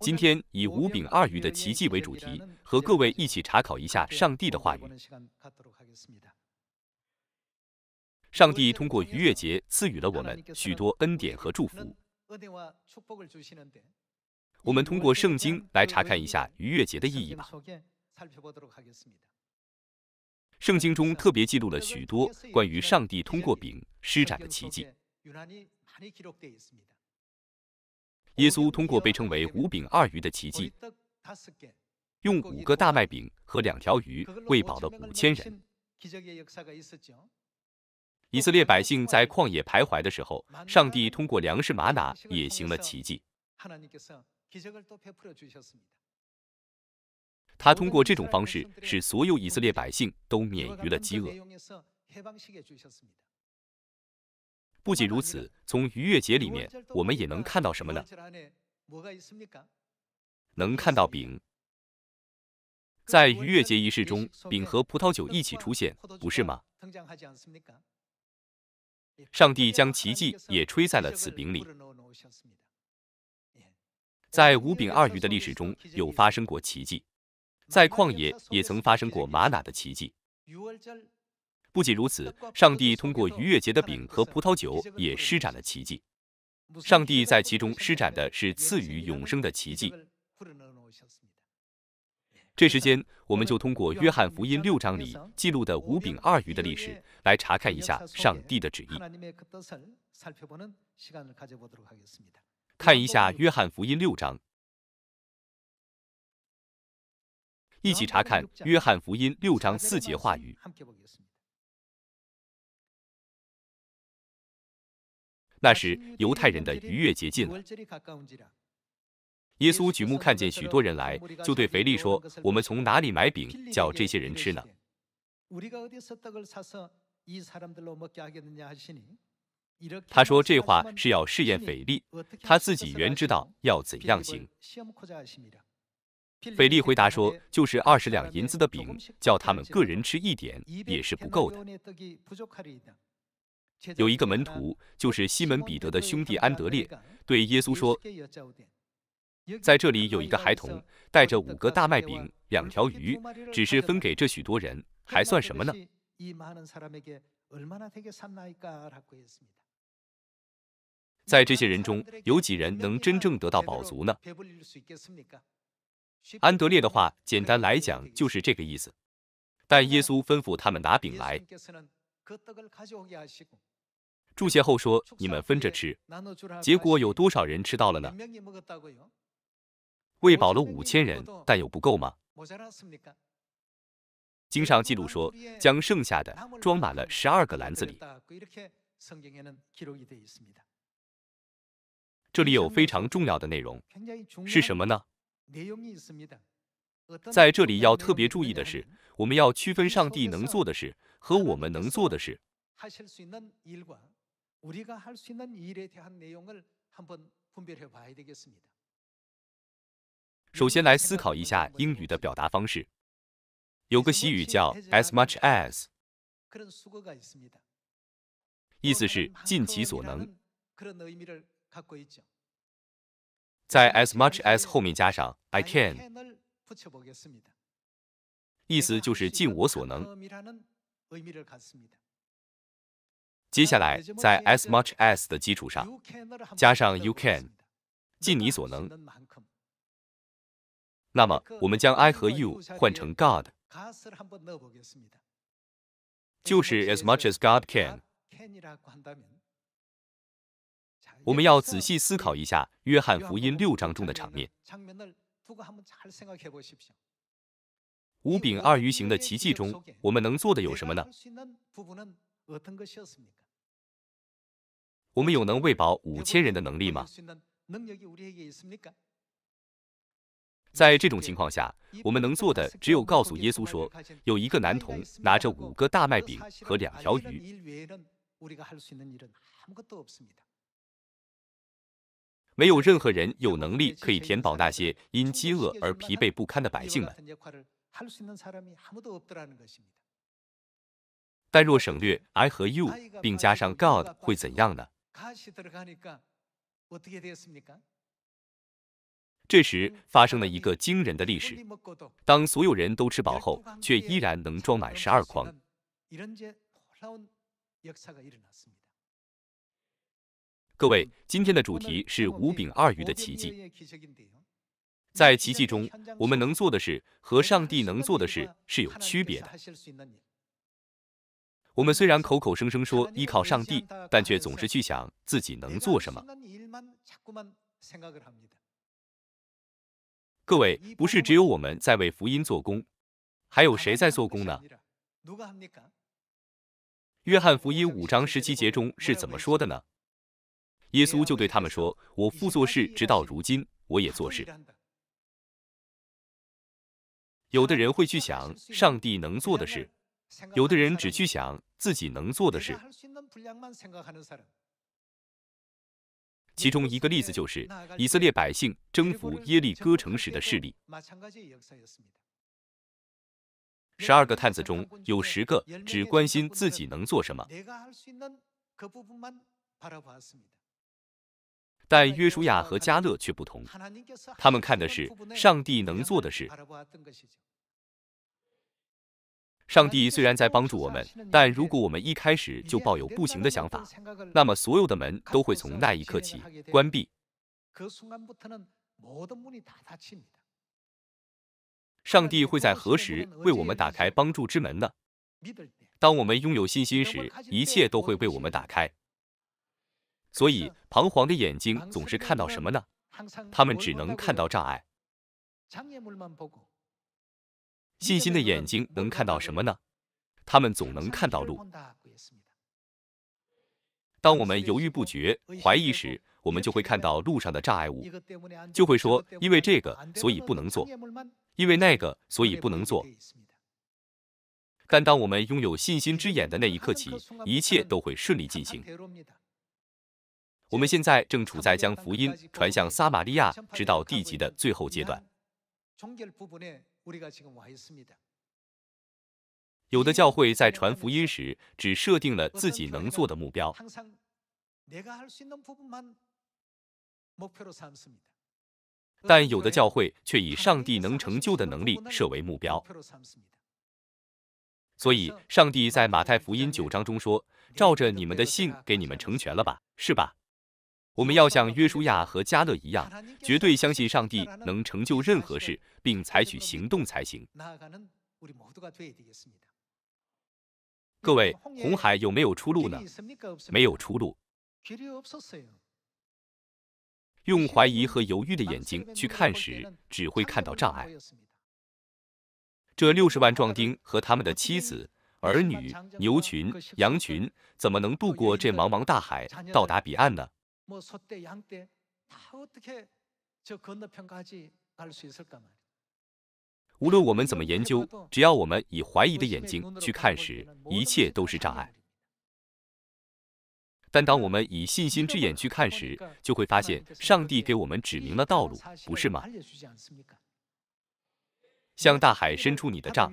今天以“五饼二鱼的奇迹”为主题，和各位一起查考一下上帝的话语。上帝通过逾越节赐予了我们许多恩典和祝福。我们通过圣经来查看一下逾越节的意义吧。圣经中特别记录了许多关于上帝通过饼施展的奇迹。耶稣通过被称为“五饼二鱼”的奇迹，用五个大麦饼和两条鱼喂饱了五千人。以色列百姓在旷野徘徊的时候，上帝通过粮食玛拿也行了奇迹。他通过这种方式使所有以色列百姓都免于了饥饿。不仅如此，从逾越节里面我们也能看到什么呢？能看到饼。在逾越节仪式中，饼和葡萄酒一起出现，不是吗？上帝将奇迹也吹在了此饼里。在五饼二鱼的历史中，有发生过奇迹，在旷野也曾发生过玛瑙的奇迹。不仅如此，上帝通过逾越节的饼和葡萄酒也施展了奇迹。上帝在其中施展的是赐予永生的奇迹。这时间，我们就通过约翰福音六章里记录的五饼二鱼的历史。来查看一下上帝的旨意，看一下《约翰福音》六章，一起查看《约翰福音》六章四节话语。那时，犹太人的逾越节近了，耶稣举目看见许多人来，就对腓力说：“我们从哪里买饼叫这些人吃呢？”他说这话是要试验腓力，他自己原知道要怎样行。腓力回答说：“就是二十两银子的饼，叫他们个人吃一点也是不够的。”有一个门徒，就是西门彼得的兄弟安德烈，对耶稣说：“在这里有一个孩童，带着五个大麦饼、两条鱼，只是分给这许多人，还算什么呢？”在这些人中有几人能真正得到饱足呢？安德烈的话，简单来讲就是这个意思。但耶稣吩咐他们拿饼来，祝谢后说：“你们分着吃。”结果有多少人吃到了呢？喂饱了五千人，但又不够吗？经上记录说，将剩下的装满了十二个篮子里。这里有非常重要的内容，是什么呢？在这里要特别注意的是，我们要区分上帝能做的事和我们能做的事。首先来思考一下英语的表达方式。有个习语叫 as much as，意思是尽其所能。在 as much as 后面加上 I can，意思就是尽我所能。接下来在 as much as 的基础上加上 You can，尽你所能。那么我们将 I 和 You 换成 God。就是 as much as God can。我们要仔细思考一下《约翰福音》六章中的场面。五饼二鱼行的奇迹中，我们能做的有什么呢？我们有能喂饱五千人的能力吗？在这种情况下，我们能做的只有告诉耶稣说，有一个男童拿着五个大麦饼和两条鱼，没有任何人有能力可以填饱那些因饥饿而疲惫不堪的百姓们。但若省略 I 和 You，并加上 God，会怎样呢？这时发生了一个惊人的历史：当所有人都吃饱后，却依然能装满十二筐。各位，今天的主题是五饼二鱼的奇迹。在奇迹中，我们能做的事和上帝能做的事是有区别的。我们虽然口口声声说依靠上帝，但却总是去想自己能做什么。各位，不是只有我们在为福音做工，还有谁在做工呢？约翰福音五章十七节中是怎么说的呢？耶稣就对他们说：“我父做事，直到如今，我也做事。”有的人会去想上帝能做的事，有的人只去想自己能做的事。其中一个例子就是以色列百姓征服耶利哥城时的势力。十二个探子中有十个只关心自己能做什么，但约书亚和加勒却不同，他们看的是上帝能做的事。上帝虽然在帮助我们，但如果我们一开始就抱有不行的想法，那么所有的门都会从那一刻起关闭。上帝会在何时为我们打开帮助之门呢？当我们拥有信心时，一切都会为我们打开。所以，彷徨的眼睛总是看到什么呢？他们只能看到障碍。信心的眼睛能看到什么呢？他们总能看到路。当我们犹豫不决、怀疑时，我们就会看到路上的障碍物，就会说：因为这个，所以不能做；因为那个，所以不能做。但当我们拥有信心之眼的那一刻起，一切都会顺利进行。我们现在正处在将福音传向撒玛利亚直到地极的最后阶段。有的教会在传福音时只设定了自己能做的目标，但有的教会却以上帝能成就的能力设为目标。所以，上帝在马太福音九章中说：“照着你们的信给你们成全了吧，是吧？”我们要像约书亚和加勒一样，绝对相信上帝能成就任何事，并采取行动才行。各位，红海有没有出路呢？没有出路。用怀疑和犹豫的眼睛去看时，只会看到障碍。这六十万壮丁和他们的妻子、儿女、牛群、羊群，怎么能渡过这茫茫大海，到达彼岸呢？无论我们怎么研究，只要我们以怀疑的眼睛去看时，一切都是障碍；但当我们以信心之眼去看时，就会发现上帝给我们指明了道路，不是吗？向大海伸出你的杖，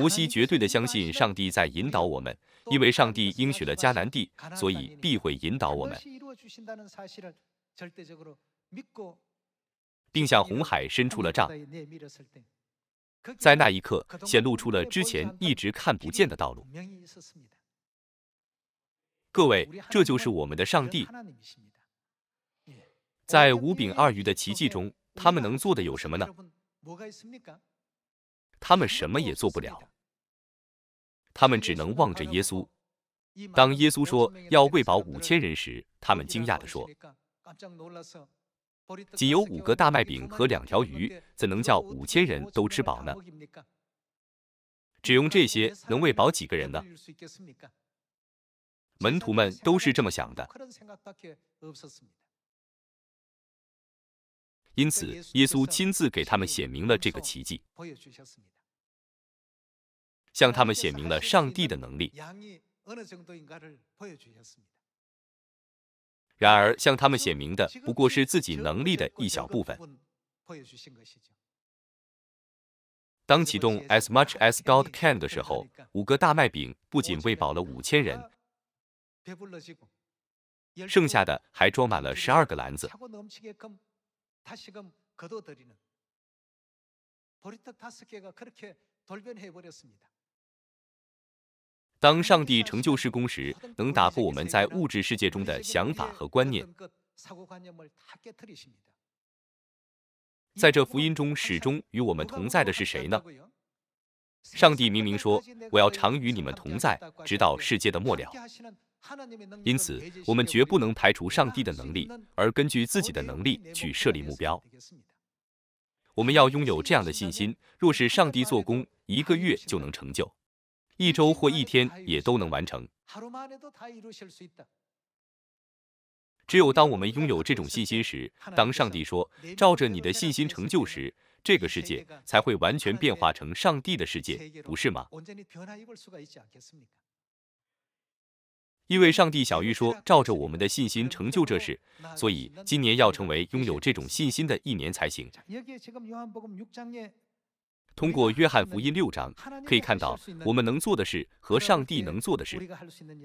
摩西绝对的相信上帝在引导我们，因为上帝应许了迦南地，所以必会引导我们，并向红海伸出了杖。在那一刻，显露出了之前一直看不见的道路。各位，这就是我们的上帝。在五饼二鱼的奇迹中，他们能做的有什么呢？他们什么也做不了。他们只能望着耶稣。当耶稣说要喂饱五千人时，他们惊讶地说：“仅有五个大麦饼和两条鱼，怎能叫五千人都吃饱呢？只用这些能喂饱几个人呢？”门徒们都是这么想的。因此，耶稣亲自给他们显明了这个奇迹。向他们显明了上帝的能力。然而，向他们显明的不过是自己能力的一小部分。当启动 “as much as God can” 的时候，五个大麦饼不仅喂饱了五千人，剩下的还装满了十二个篮子。当上帝成就事工时，能打破我们在物质世界中的想法和观念。在这福音中始终与我们同在的是谁呢？上帝明明说：“我要常与你们同在，直到世界的末了。”因此，我们绝不能排除上帝的能力，而根据自己的能力去设立目标。我们要拥有这样的信心：若是上帝做工，一个月就能成就。一周或一天也都能完成。只有当我们拥有这种信心时，当上帝说照着你的信心成就时，这个世界才会完全变化成上帝的世界，不是吗？因为上帝小玉说照着我们的信心成就这事，所以今年要成为拥有这种信心的一年才行。通过约翰福音六章，可以看到我们能做的事和上帝能做的事，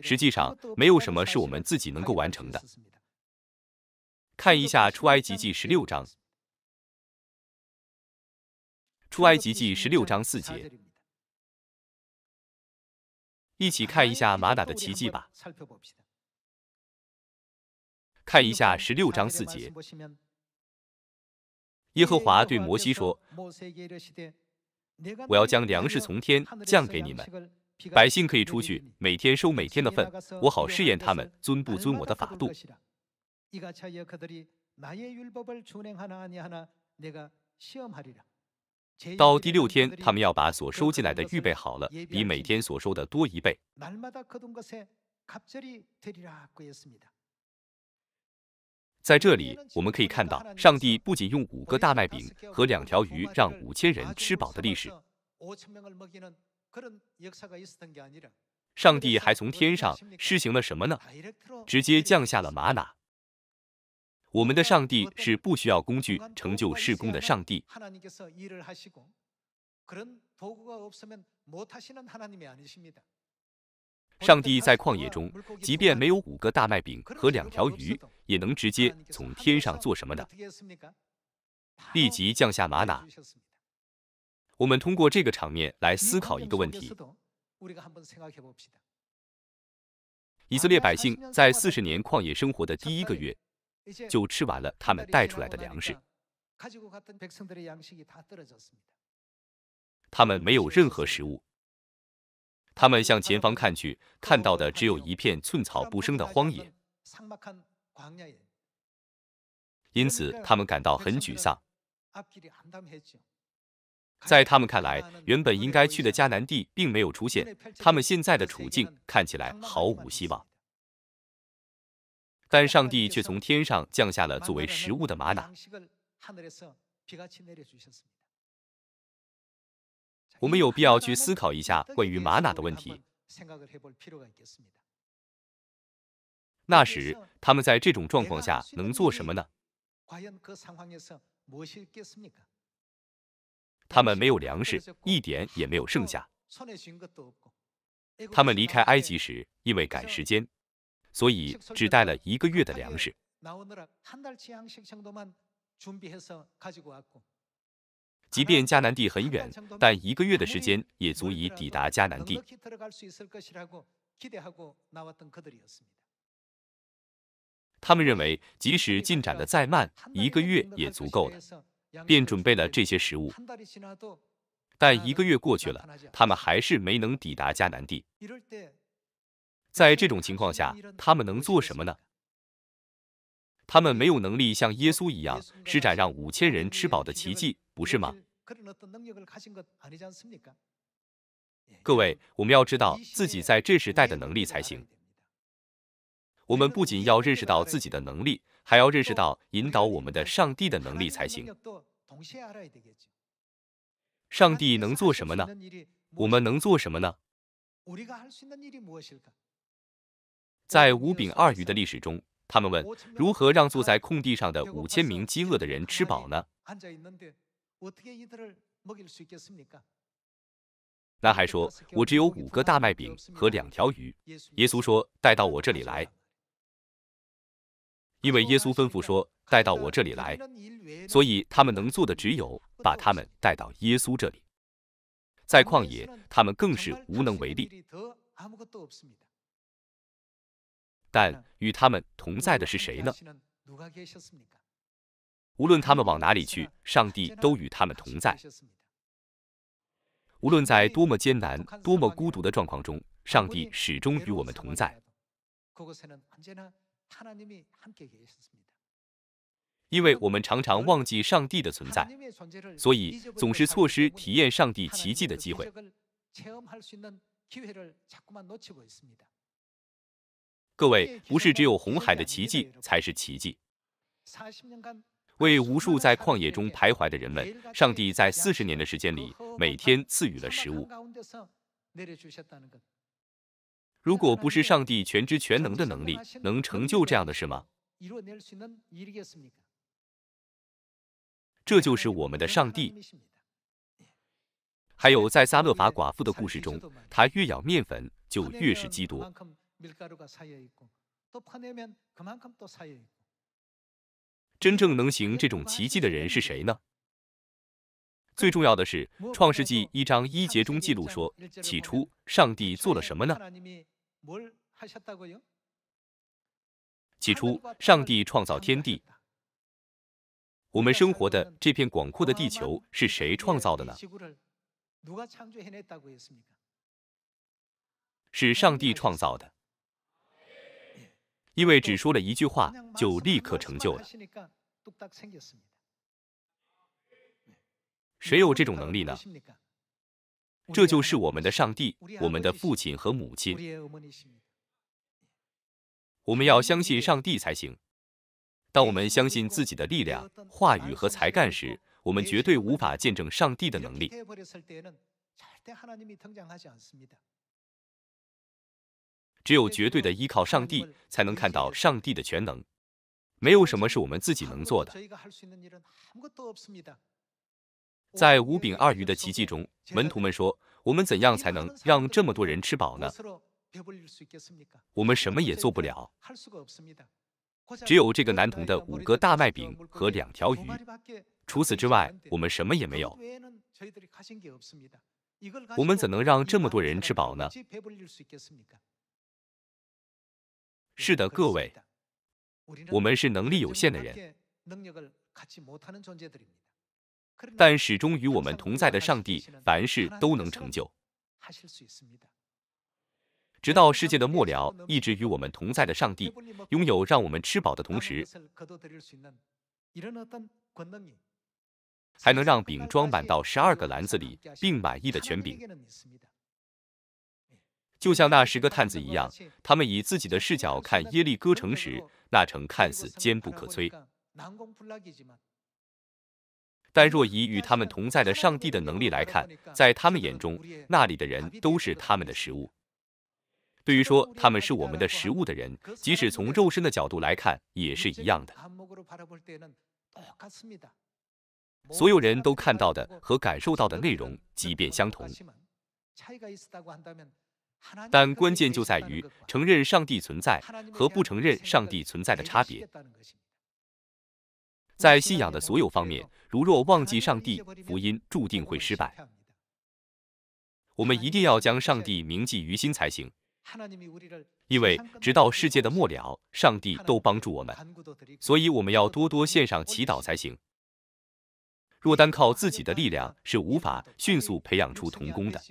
实际上没有什么是我们自己能够完成的。看一下出埃及记十六章，出埃及记十六章四节，一起看一下玛拿的奇迹吧。看一下十六章四节，耶和华对摩西说。我要将粮食从天降给你们，百姓可以出去每天收每天的份，我好试验他们遵不遵我的法度。到第六天，他们要把所收进来的预备好了，比每天所收的多一倍。在这里，我们可以看到，上帝不仅用五个大麦饼和两条鱼让五千人吃饱的历史，上帝还从天上施行了什么呢？直接降下了玛瑙。我们的上帝是不需要工具成就事工的上帝。上帝在旷野中，即便没有五个大麦饼和两条鱼，也能直接从天上做什么呢？立即降下玛拿。我们通过这个场面来思考一个问题：以色列百姓在四十年旷野生活的第一个月，就吃完了他们带出来的粮食，他们没有任何食物。他们向前方看去，看到的只有一片寸草不生的荒野，因此他们感到很沮丧。在他们看来，原本应该去的迦南地并没有出现，他们现在的处境看起来毫无希望。但上帝却从天上降下了作为食物的玛瑙。我们有必要去思考一下关于玛拿的问题。那时他们在这种状况下能做什么呢？他们没有粮食，一点也没有剩下。他们离开埃及时，因为赶时间，所以只带了一个月的粮食。即便迦南地很远，但一个月的时间也足以抵达迦南地。他们认为，即使进展的再慢，一个月也足够了，便准备了这些食物。但一个月过去了，他们还是没能抵达迦南地。在这种情况下，他们能做什么呢？他们没有能力像耶稣一样施展让五千人吃饱的奇迹。不是吗？各位，我们要知道自己在这时代的能力才行。我们不仅要认识到自己的能力，还要认识到引导我们的上帝的能力才行。上帝能做什么呢？我们能做什么呢？在五饼二鱼的历史中，他们问：如何让坐在空地上的五千名饥饿的人吃饱呢？男孩说：“我只有五个大麦饼和两条鱼。”耶稣说：“带到我这里来。”因为耶稣吩咐说：“带到我这里来。”所以他们能做的只有把他们带到耶稣这里。在旷野，他们更是无能为力。但与他们同在的是谁呢？无论他们往哪里去，上帝都与他们同在。无论在多么艰难、多么孤独的状况中，上帝始终与我们同在。因为我们常常忘记上帝的存在，所以总是错失体验上帝奇迹的机会。各位，不是只有红海的奇迹才是奇迹。为无数在旷野中徘徊的人们，上帝在四十年的时间里每天赐予了食物。如果不是上帝全知全能的能力，能成就这样的事吗？这就是我们的上帝。还有，在撒勒法寡妇的故事中，她越咬面粉，就越是积多。真正能行这种奇迹的人是谁呢？最重要的是，《创世纪》一章一节中记录说：“起初，上帝做了什么呢？”起初，上帝创造天地。我们生活的这片广阔的地球是谁创造的呢？是上帝创造的。因为只说了一句话，就立刻成就了。谁有这种能力呢？这就是我们的上帝，我们的父亲和母亲。我们要相信上帝才行。当我们相信自己的力量、话语和才干时，我们绝对无法见证上帝的能力。只有绝对的依靠上帝，才能看到上帝的全能。没有什么是我们自己能做的。在五饼二鱼的奇迹中，门徒们说：“我们怎样才能让这么多人吃饱呢？我们什么也做不了。只有这个男童的五个大麦饼和两条鱼。除此之外，我们什么也没有。我们怎能让这么多人吃饱呢？”是的，各位，我们是能力有限的人，但始终与我们同在的上帝，凡事都能成就。直到世界的末了，一直与我们同在的上帝，拥有让我们吃饱的同时，还能让饼装满到十二个篮子里，并满意的全饼。就像那十个探子一样，他们以自己的视角看耶利哥城时，那城看似坚不可摧；但若以与他们同在的上帝的能力来看，在他们眼中，那里的人都是他们的食物。对于说他们是我们的食物的人，即使从肉身的角度来看，也是一样的。所有人都看到的和感受到的内容，即便相同。但关键就在于承认上帝存在和不承认上帝存在的差别。在信仰的所有方面，如若忘记上帝，福音注定会失败。我们一定要将上帝铭记于心才行，因为直到世界的末了，上帝都帮助我们。所以我们要多多献上祈祷才行。若单靠自己的力量，是无法迅速培养出童工的。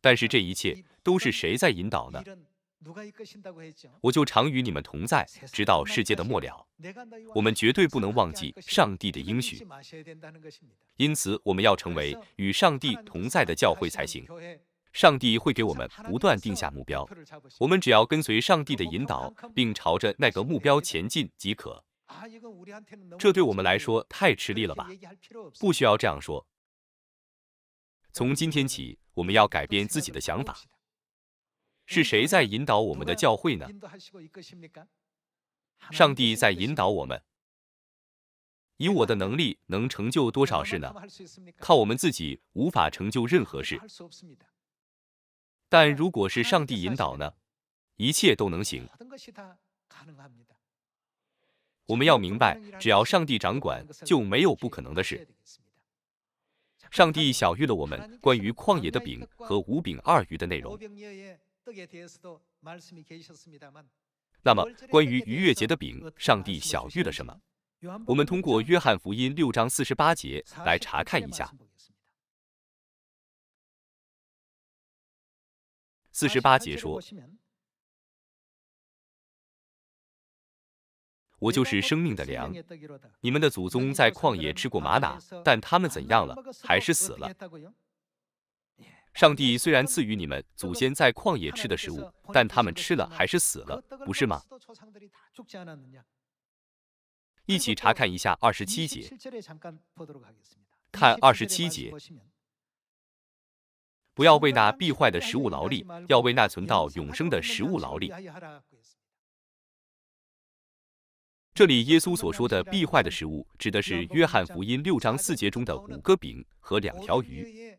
但是这一切都是谁在引导呢？我就常与你们同在，直到世界的末了。我们绝对不能忘记上帝的应许，因此我们要成为与上帝同在的教会才行。上帝会给我们不断定下目标，我们只要跟随上帝的引导，并朝着那个目标前进即可。这对我们来说太吃力了吧？不需要这样说。从今天起。我们要改变自己的想法。是谁在引导我们的教会呢？上帝在引导我们。以我的能力能成就多少事呢？靠我们自己无法成就任何事。但如果是上帝引导呢？一切都能行。我们要明白，只要上帝掌管，就没有不可能的事。上帝晓谕了我们关于旷野的饼和五饼二鱼的内容。那么，关于逾越节的饼，上帝晓谕了什么？我们通过约翰福音六章四十八节来查看一下。四十八节说。我就是生命的粮。你们的祖宗在旷野吃过玛瑙，但他们怎样了？还是死了。上帝虽然赐予你们祖先在旷野吃的食物，但他们吃了还是死了，不是吗？一起查看一下二十七节。看二十七节。不要为那必坏的食物劳力，要为那存到永生的食物劳力。这里耶稣所说的“必坏的食物”指的是约翰福音六章四节中的五个饼和两条鱼。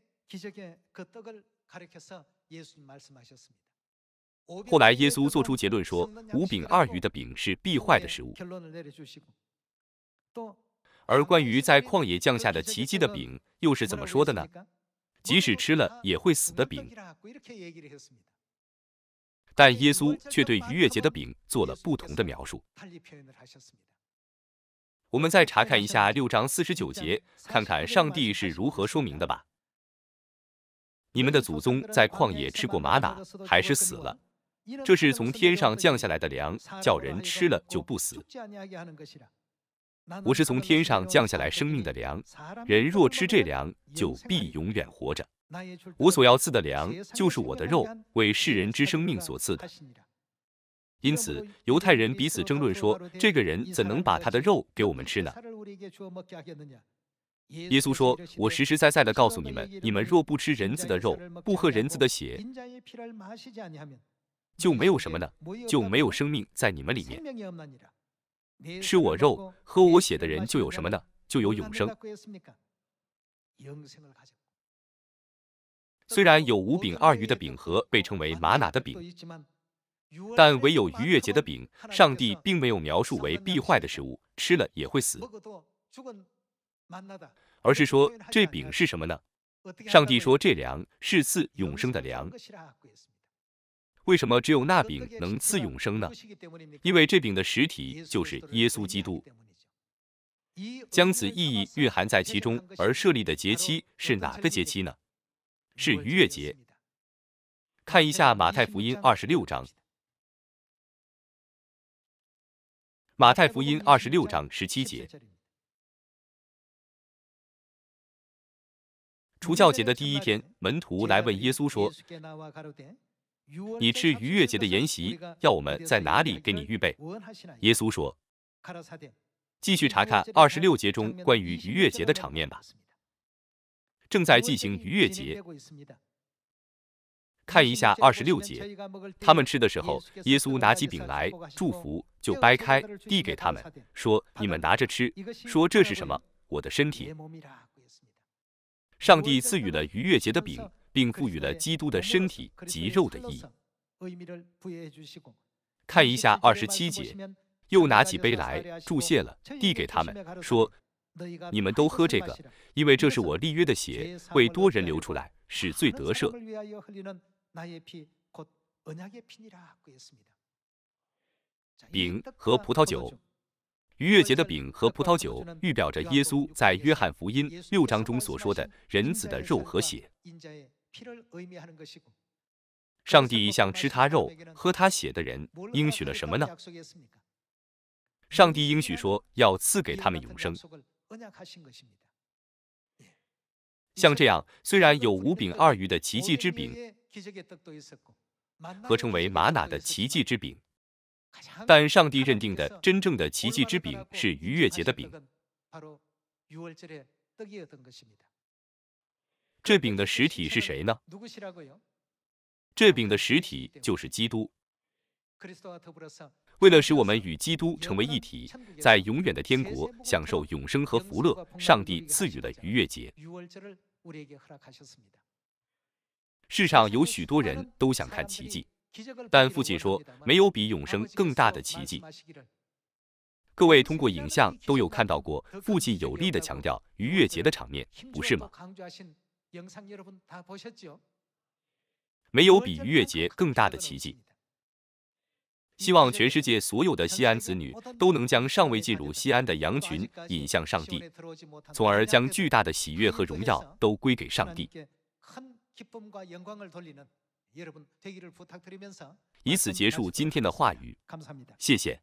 后来耶稣做出结论说，五饼二鱼的饼是必坏的食物。而关于在旷野降下的奇迹的饼又是怎么说的呢？即使吃了也会死的饼。但耶稣却对逾越节的饼做了不同的描述。我们再查看一下六章四十九节，看看上帝是如何说明的吧。你们的祖宗在旷野吃过玛瑙，还是死了。这是从天上降下来的粮，叫人吃了就不死。我是从天上降下来生命的粮，人若吃这粮，就必永远活着。我所要赐的粮，就是我的肉，为世人之生命所赐的。因此，犹太人彼此争论说：这个人怎能把他的肉给我们吃呢？耶稣说：我实实在在的告诉你们，你们若不吃人子的肉，不喝人子的血，就没有什么呢，就没有生命在你们里面。吃我肉、喝我血的人，就有什么呢？就有永生。虽然有五饼二鱼的饼和被称为玛拿的饼，但唯有逾越节的饼，上帝并没有描述为必坏的食物，吃了也会死，而是说这饼是什么呢？上帝说这粮是赐永生的粮。为什么只有那饼能赐永生呢？因为这饼的实体就是耶稣基督，将此意义蕴含在其中而设立的节期是哪个节期呢？是逾越节，看一下马太福音二十六章，马太福音二十六章十七节。除教节的第一天，门徒来问耶稣说：“你吃逾越节的筵席，要我们在哪里给你预备？”耶稣说：“继续查看二十六节中关于逾越节的场面吧。”正在进行逾越节，看一下二十六节，他们吃的时候，耶稣拿起饼来祝福，就掰开递给他们，说：“你们拿着吃。”说这是什么？我的身体。上帝赐予了逾越节的饼，并赋予了基督的身体及肉的意义。看一下二十七节，又拿起杯来祝谢了，递给他们，说：你们都喝这个，因为这是我立约的血，会多人流出来，是最得赦。饼和葡萄酒，逾越节的饼和葡萄酒，预表着耶稣在约翰福音六章中所说的“人子的肉和血”。上帝向吃他肉、喝他血的人应许了什么呢？上帝应许说要赐给他们永生。像这样，虽然有五饼二鱼的奇迹之饼，合称为玛瑙的奇迹之饼，但上帝认定的真正的奇迹之饼是逾越节的饼。这饼的实体是谁呢？这饼的实体就是基督。为了使我们与基督成为一体，在永远的天国享受永生和福乐，上帝赐予了逾越节。世上有许多人都想看奇迹，但父亲说，没有比永生更大的奇迹。各位通过影像都有看到过父亲有力的强调逾越节的场面，不是吗？没有比逾越节更大的奇迹。希望全世界所有的西安子女都能将尚未进入西安的羊群引向上帝，从而将巨大的喜悦和荣耀都归给上帝，以此结束今天的话语。谢谢。